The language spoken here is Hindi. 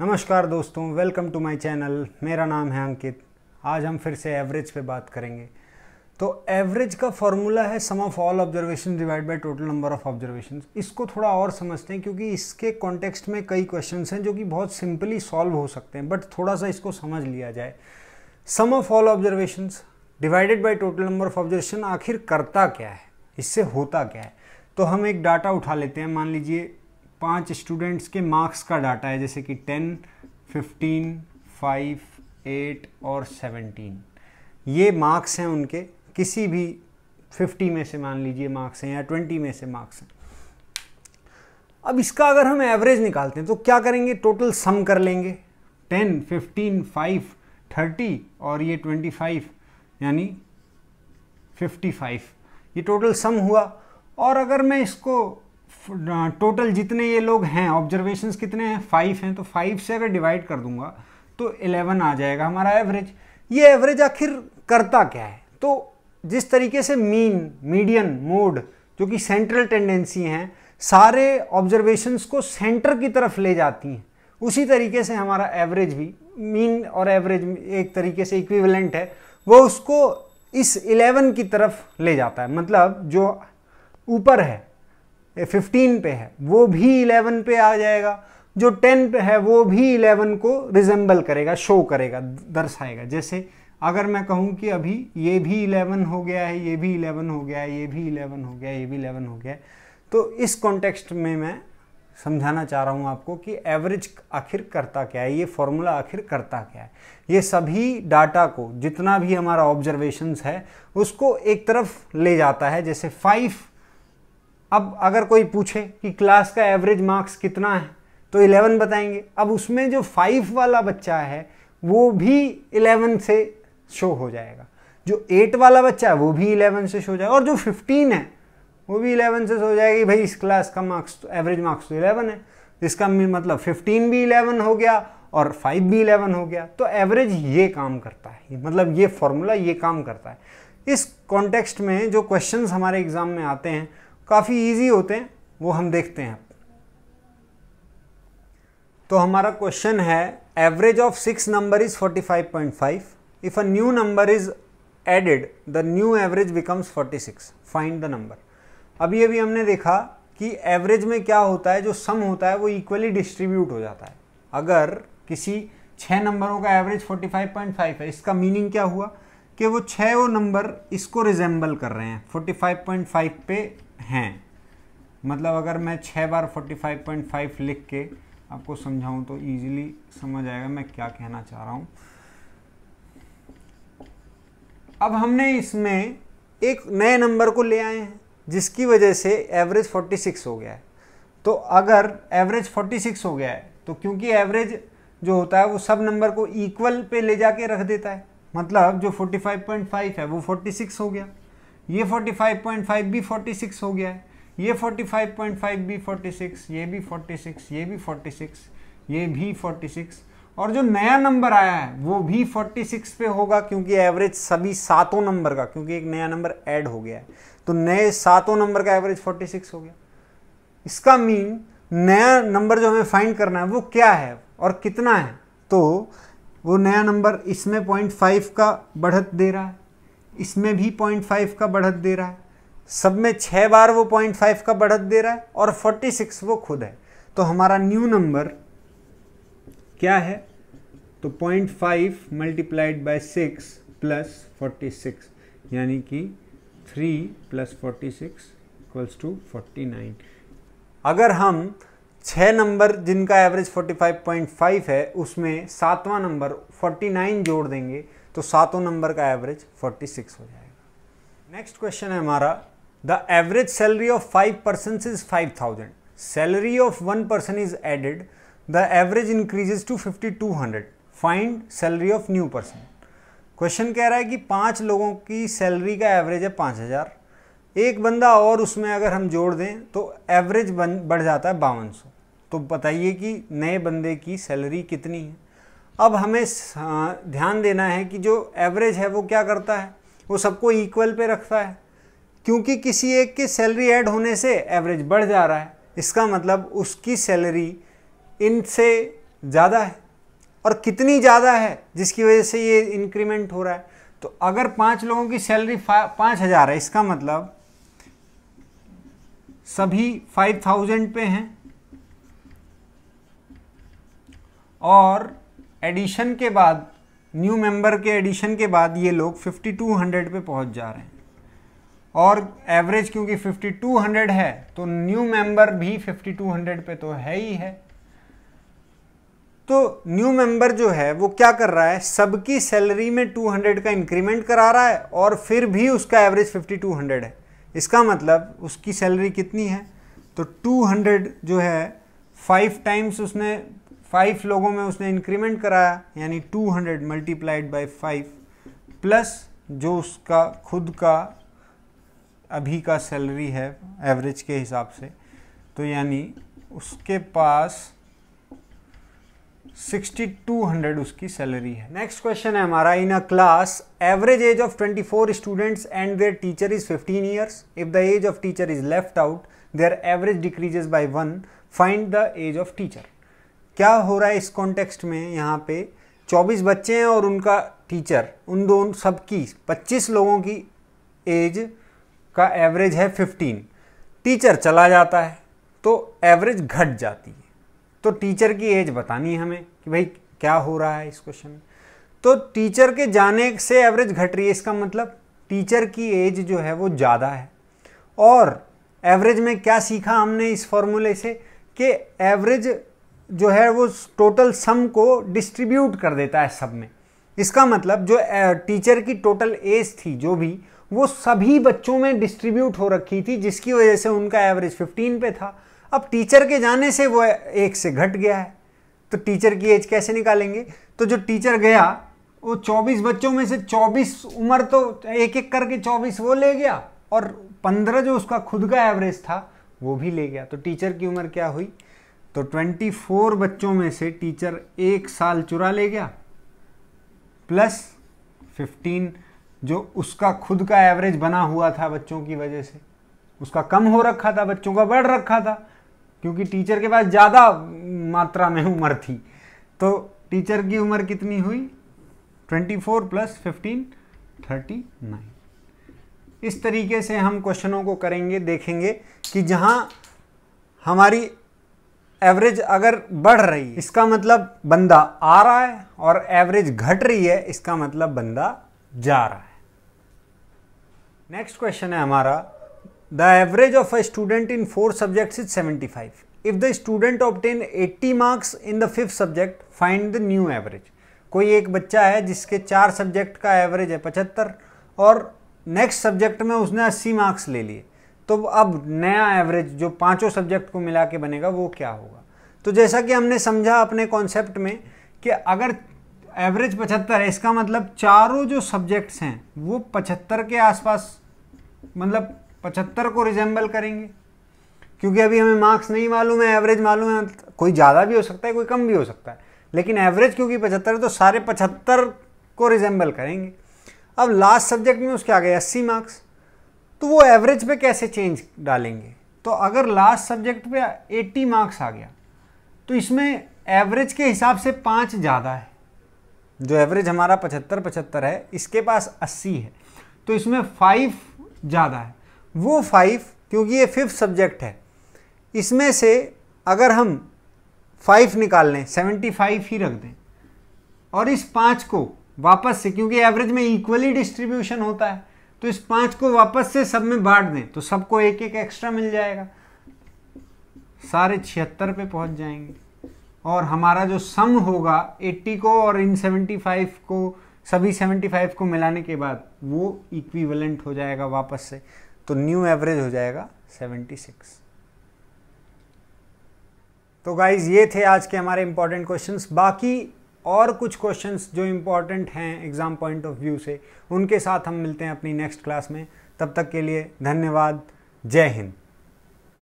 नमस्कार दोस्तों वेलकम टू माय चैनल मेरा नाम है अंकित आज हम फिर से एवरेज पे बात करेंगे तो एवरेज का फॉर्मूला है sum of all observation divide by total number of observation इसको थोड़ा और समझते हैं क्योंकि इसके कॉन्टेक्स्ट में कई क्वेश्चन हैं जो कि बहुत सिंपली सॉल्व हो सकते हैं बट थोड़ा सा इसको समझ लिया जाए sum of all observation divided by total number of observation आखिर करता क्या है इससे होता क्या है तो हम एक डाटा उठा लेते हैं मान लीजिए पांच स्टूडेंट्स के मार्क्स का डाटा है जैसे कि टेन फिफ्टीन फाइव एट और सेवनटीन ये मार्क्स हैं उनके किसी भी फिफ्टी में से मान लीजिए मार्क्स हैं या ट्वेंटी में से मार्क्स हैं अब इसका अगर हम एवरेज निकालते हैं तो क्या करेंगे टोटल सम कर लेंगे टेन फिफ्टीन फाइव थर्टी और ये ट्वेंटी फाइव यानी फिफ्टी फाइव ये टोटल सम हुआ और अगर मैं इसको टोटल जितने ये लोग हैं ऑब्जर्वेशन कितने हैं फाइव हैं तो फाइव से अगर डिवाइड कर दूंगा तो इलेवन आ जाएगा हमारा एवरेज ये एवरेज आखिर करता क्या है तो जिस तरीके से मीन मीडियन मोड जो कि सेंट्रल टेंडेंसी हैं सारे ऑब्जर्वेशंस को सेंटर की तरफ ले जाती हैं उसी तरीके से हमारा एवरेज भी मीन और एवरेज एक तरीके से इक्विवेलेंट है वो उसको इस 11 की तरफ ले जाता है मतलब जो ऊपर है फिफ्टीन पे है वो भी इलेवन पे आ जाएगा जो टेन पे है वो भी इलेवन को रिजेंबल करेगा शो करेगा दर्शाएगा जैसे अगर मैं कहूँ कि अभी ये भी इलेवन हो गया है ये भी इलेवन हो गया है ये भी इलेवन हो गया है ये भी इलेवन हो गया है तो इस कॉन्टेक्स्ट में मैं समझाना चाह रहा हूँ आपको कि एवरेज आखिर करता क्या है ये फॉर्मूला आखिर करता क्या है ये सभी डाटा को जितना भी हमारा ऑब्जर्वेशंस है उसको एक तरफ ले जाता है जैसे फाइव अब अगर कोई पूछे कि क्लास का एवरेज मार्क्स कितना है तो 11 बताएंगे अब उसमें जो 5 वाला बच्चा है वो भी 11 से शो हो जाएगा जो 8 वाला बच्चा है वो भी 11 से शो हो जाएगा और जो 15 है वो भी 11 से शो हो जाएगी भाई इस क्लास का मार्क्स तो एवरेज मार्क्स तो 11 है इसका मतलब 15 भी 11 हो गया और 5 भी 11 हो गया तो एवरेज ये काम करता है मतलब ये फॉर्मूला ये काम करता है इस कॉन्टेक्स्ट में जो क्वेश्चंस हमारे एग्ज़ाम में आते हैं काफ़ी इजी होते हैं वो हम देखते हैं तो हमारा क्वेश्चन है average of six number is 45.5 if a new number is added the new average becomes 46 find the number अभी अभी हमने देखा कि एवरेज में क्या होता है जो सम होता है वो इक्वली डिस्ट्रीब्यूट हो जाता है अगर किसी छः नंबरों का एवरेज 45.5 है इसका मीनिंग क्या हुआ कि वो छः वो नंबर इसको रिजेंबल कर रहे हैं 45.5 पे हैं मतलब अगर मैं छः बार 45.5 लिख के आपको समझाऊं तो इजीली समझ आएगा मैं क्या कहना चाह रहा हूं अब हमने इसमें एक नए नंबर को ले आए हैं जिसकी वजह से एवरेज 46 हो गया है तो अगर एवरेज 46 हो गया है तो क्योंकि एवरेज जो होता है वो सब नंबर को इक्वल पे ले जाके रख देता है मतलब जो 45.5 है वो 46 हो गया ये 45.5 भी 46 हो गया है ये 45.5 भी 46 ये भी 46 ये भी 46 ये भी 46 और जो नया नंबर आया है वो भी 46 पे होगा क्योंकि एवरेज सभी सातों नंबर का क्योंकि एक नया नंबर ऐड हो गया है तो नए सातों नंबर का एवरेज 46 हो गया इसका मीन नया नंबर जो हमें फाइंड करना है वो क्या है और कितना है तो वो नया नंबर इसमें पॉइंट फाइव का बढ़त दे रहा है इसमें भी पॉइंट फाइव का बढ़त दे रहा है सब में छः बार वो पॉइंट फाइव का बढ़त दे रहा है और फोर्टी सिक्स वो खुद है तो हमारा न्यू नंबर क्या है तो point five multiplied by six plus forty six यानी कि three plus forty six equals to forty nine अगर हम छः नंबर जिनका एवरेज 45.5 है उसमें सातवां नंबर 49 जोड़ देंगे तो सातों नंबर का एवरेज 46 हो जाएगा नेक्स्ट क्वेश्चन है हमारा the average salary of five person is five thousand salary of one person is added the average increases to fifty two hundred find salary of new person question कह रहा है कि पाँच लोगों की सैलरी का एवरेज है पाँच हज़ार एक बंदा और उसमें अगर हम जोड़ दें तो एवरेज बढ़ जाता है बावन सौ तो बताइए कि नए बंदे की सैलरी कितनी है अब हमें ध्यान देना है कि जो एवरेज है वो क्या करता है वो सबको इक्वल पे रखता है क्योंकि किसी एक की सैलरी ऐड होने से एवरेज बढ़ जा रहा है इसका मतलब उसकी सैलरी इनसे ज़्यादा है और कितनी ज़्यादा है जिसकी वजह से ये इंक्रीमेंट हो रहा है तो अगर पाँच लोगों की सैलरी पाँच हज़ार है इसका मतलब सभी फाइव थाउजेंड पे हैं और एडिशन के बाद न्यू मेंबर के एडिशन के बाद ये लोग 5200 पे पहुंच जा रहे हैं और एवरेज क्योंकि 5200 है तो न्यू मेंबर भी 5200 पे तो है ही है तो न्यू मेंबर जो है वो क्या कर रहा है सबकी सैलरी में 200 का इंक्रीमेंट करा रहा है और फिर भी उसका एवरेज 5200 है इसका मतलब उसकी सैलरी कितनी है तो 200 जो है फाइव टाइम्स उसने फाइव लोगों में उसने इंक्रीमेंट कराया यानी 200 hundred multiplied by five plus जो उसका खुद का अभी का सैलरी है एवरेज के हिसाब से तो यानी उसके पास 6200 उसकी सैलरी है नेक्स्ट क्वेश्चन है हमारा in a class average age of 24 students and their teacher is 15 years if the age of teacher is left out their average decreases by one find the age of teacher क्या हो रहा है इस कॉन्टेक्स्ट में यहाँ पे 24 बच्चे हैं और उनका टीचर उन दोनों सबकी 25 लोगों की एज का एवरेज है 15 टीचर चला जाता है तो एवरेज घट जाती है तो टीचर की एज बतानी है हमें कि भाई क्या हो रहा है इस क्वेश्चन में तो टीचर के जाने से एवरेज घट रही है इसका मतलब टीचर की एज जो है वो ज़्यादा है और एवरेज में क्या सीखा हमने इस फॉर्मूले से कि एवरेज जो है वो टोटल सम को डिस्ट्रीब्यूट कर देता है सब में इसका मतलब जो टीचर की टोटल एज थी जो भी वो सभी बच्चों में डिस्ट्रीब्यूट हो रखी थी जिसकी वजह से उनका एवरेज 15 पे था अब टीचर के जाने से वो एक से घट गया है तो टीचर की एज कैसे निकालेंगे तो जो टीचर गया वो 24 बच्चों में से 24 उम्र तो एक एक करके 24 वो ले गया और 15 जो उसका खुद का एवरेज था वो भी ले गया तो टीचर की उम्र क्या हुई तो 24 बच्चों में से टीचर एक साल चुरा ले गया प्लस 15 जो उसका खुद का एवरेज बना हुआ था बच्चों की वजह से उसका कम हो रखा था बच्चों का बढ़ रखा था क्योंकि टीचर के पास ज़्यादा मात्रा में उम्र थी तो टीचर की उम्र कितनी हुई 24 प्लस 15 39 इस तरीके से हम क्वेश्चनों को करेंगे देखेंगे कि जहाँ हमारी एवरेज अगर बढ़ रही है इसका मतलब बंदा आ रहा है और एवरेज घट रही है इसका मतलब बंदा जा रहा है नेक्स्ट क्वेश्चन है हमारा the average of a student in four subjects is 75 if the student obtain 80 marks in the fifth subject find the new average कोई एक बच्चा है जिसके चार सब्जेक्ट का एवरेज है पचहत्तर और नेक्स्ट सब्जेक्ट में उसने अस्सी मार्क्स ले लिए तो अब नया एवरेज जो पांचों सब्जेक्ट को मिला के बनेगा वो क्या होगा तो जैसा कि हमने समझा अपने कॉन्सेप्ट में कि अगर एवरेज पचहत्तर है इसका मतलब चारों जो सब्जेक्ट्स हैं वो पचहत्तर के आसपास मतलब पचहत्तर को रिजेंबल करेंगे क्योंकि अभी हमें मार्क्स नहीं मालूम है एवरेज मालूम है कोई ज़्यादा भी हो सकता है कोई कम भी हो सकता है लेकिन एवरेज क्योंकि पचहत्तर है तो सारे पचहत्तर को रिजेंबल करेंगे अब लास्ट सब्जेक्ट में उसके आ गए अस्सी मार्क्स तो वो एवरेज पे कैसे चेंज डालेंगे तो अगर लास्ट सब्जेक्ट पे 80 मार्क्स आ गया तो इसमें एवरेज के हिसाब से पाँच ज़्यादा है जो एवरेज हमारा पचहत्तर पचहत्तर है इसके पास अस्सी है तो इसमें फाइव ज़्यादा है वो फाइव क्योंकि ये फिफ्थ सब्जेक्ट है इसमें से अगर हम फाइव निकाल लें सेवेंटी फाइव ही रख दें और इस पाँच को वापस से क्योंकि एवरेज में इक्वली डिस्ट्रीब्यूशन होता है तो इस पांच को वापस से सब में बांट दें तो सबको एक एक एक्स्ट्रा मिल जाएगा सारे छिहत्तर पे पहुंच जाएंगे और हमारा जो सम होगा 80 को और इन 75 को सभी 75 को मिलाने के बाद वो इक्विवेलेंट हो जाएगा वापस से तो न्यू एवरेज हो जाएगा 76 तो गाइज ये थे आज के हमारे इंपॉर्टेंट क्वेश्चंस बाकी और कुछ क्वेश्चंस जो इम्पॉर्टेंट हैं एग्ज़ाम पॉइंट ऑफ व्यू से उनके साथ हम मिलते हैं अपनी नेक्स्ट क्लास में तब तक के लिए धन्यवाद जय हिंद